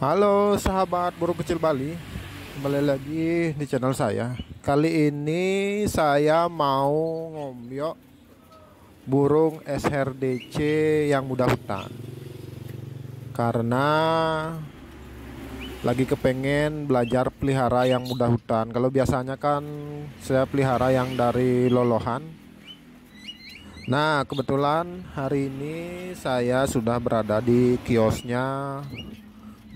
Halo sahabat burung kecil Bali, kembali lagi di channel saya. Kali ini saya mau ngomyok burung srdc yang mudah hutan. Karena lagi kepengen belajar pelihara yang mudah hutan. Kalau biasanya kan saya pelihara yang dari lolohan. Nah, kebetulan hari ini saya sudah berada di kiosnya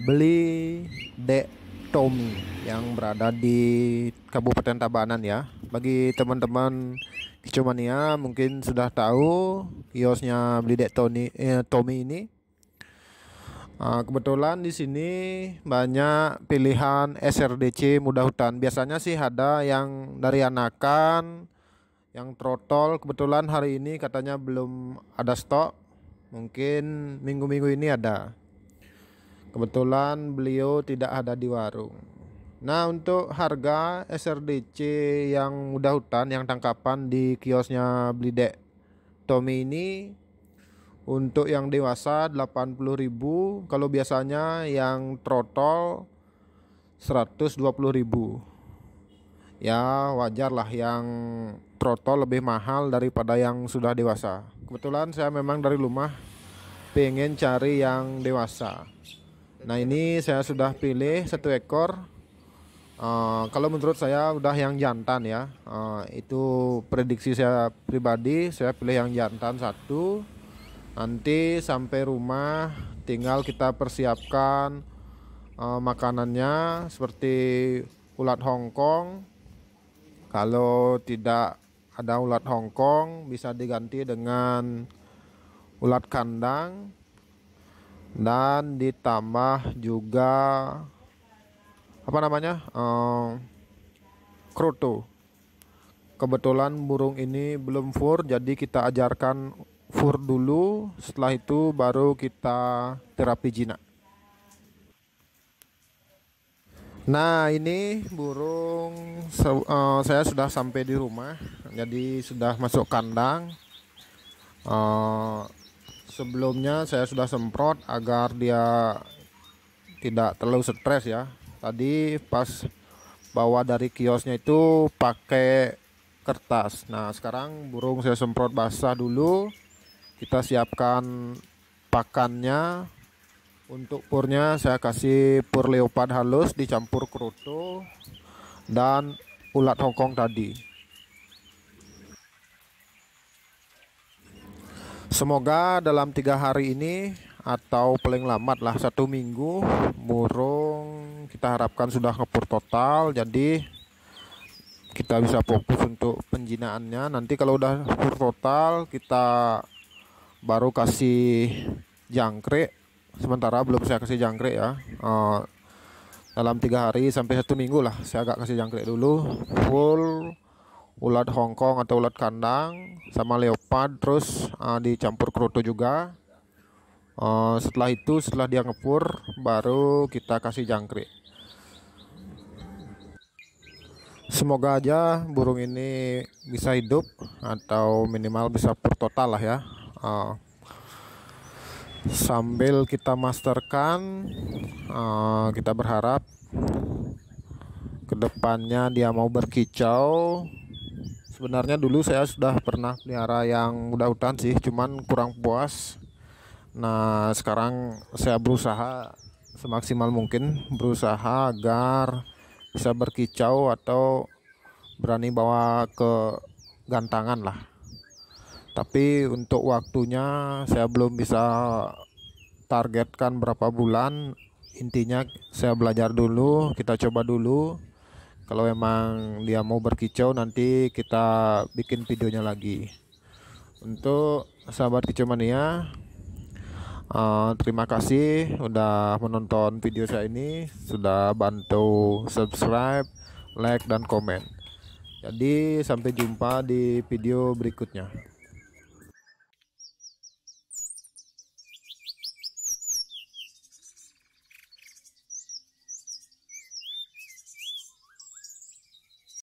beli Dek Tommy yang berada di Kabupaten Tabanan ya. Bagi teman-teman Kicomania mungkin sudah tahu kiosnya beli Dek Tony eh, Tommy ini. Nah, kebetulan di sini banyak pilihan SRDC mudah hutan. Biasanya sih ada yang dari anakan, yang trotol. Kebetulan hari ini katanya belum ada stok. Mungkin minggu-minggu ini ada. Kebetulan beliau tidak ada di warung. Nah, untuk harga SRDC yang mudah hutan yang tangkapan di kiosnya beli dek Tommy ini untuk yang dewasa 80.000, kalau biasanya yang trotol 120.000. Ya, wajarlah yang trotol lebih mahal daripada yang sudah dewasa. Kebetulan saya memang dari rumah pengen cari yang dewasa Nah ini saya sudah pilih satu ekor. Uh, kalau menurut saya udah yang jantan ya. Uh, itu prediksi saya pribadi. Saya pilih yang jantan satu. Nanti sampai rumah tinggal kita persiapkan uh, makanannya seperti ulat Hongkong. Kalau tidak ada ulat Hongkong bisa diganti dengan ulat kandang dan ditambah juga apa namanya uh, eh, kroto kebetulan burung ini belum fur jadi kita ajarkan fur dulu setelah itu baru kita terapi jinak Nah ini burung uh, saya sudah sampai di rumah jadi sudah masuk kandang uh, sebelumnya saya sudah semprot agar dia tidak terlalu stres ya tadi pas bawa dari kiosnya itu pakai kertas nah sekarang burung saya semprot basah dulu kita siapkan pakannya untuk purnya saya kasih pur leopard halus dicampur kerutu dan ulat hongkong tadi Semoga dalam tiga hari ini atau paling lambat lah satu minggu burung kita harapkan sudah ngepur total jadi kita bisa fokus untuk penjinaannya nanti kalau udah ngepur total kita baru kasih jangkrik sementara belum saya kasih jangkrik ya eh, dalam tiga hari sampai satu minggu lah saya agak kasih jangkrik dulu full ulat Hongkong atau ulat kandang sama leopard terus uh, dicampur kerutu juga uh, setelah itu setelah dia ngepur baru kita kasih jangkrik semoga aja burung ini bisa hidup atau minimal bisa pur total lah ya uh, sambil kita masterkan uh, kita berharap kedepannya dia mau berkicau sebenarnya dulu saya sudah pernah pelihara yang udah hutan sih cuman kurang puas nah sekarang saya berusaha semaksimal mungkin berusaha agar bisa berkicau atau berani bawa ke gantangan lah tapi untuk waktunya saya belum bisa targetkan berapa bulan intinya saya belajar dulu kita coba dulu kalau emang dia mau berkicau nanti kita bikin videonya lagi untuk sahabat kicau mania uh, terima kasih udah menonton video saya ini sudah bantu subscribe like dan komen jadi sampai jumpa di video berikutnya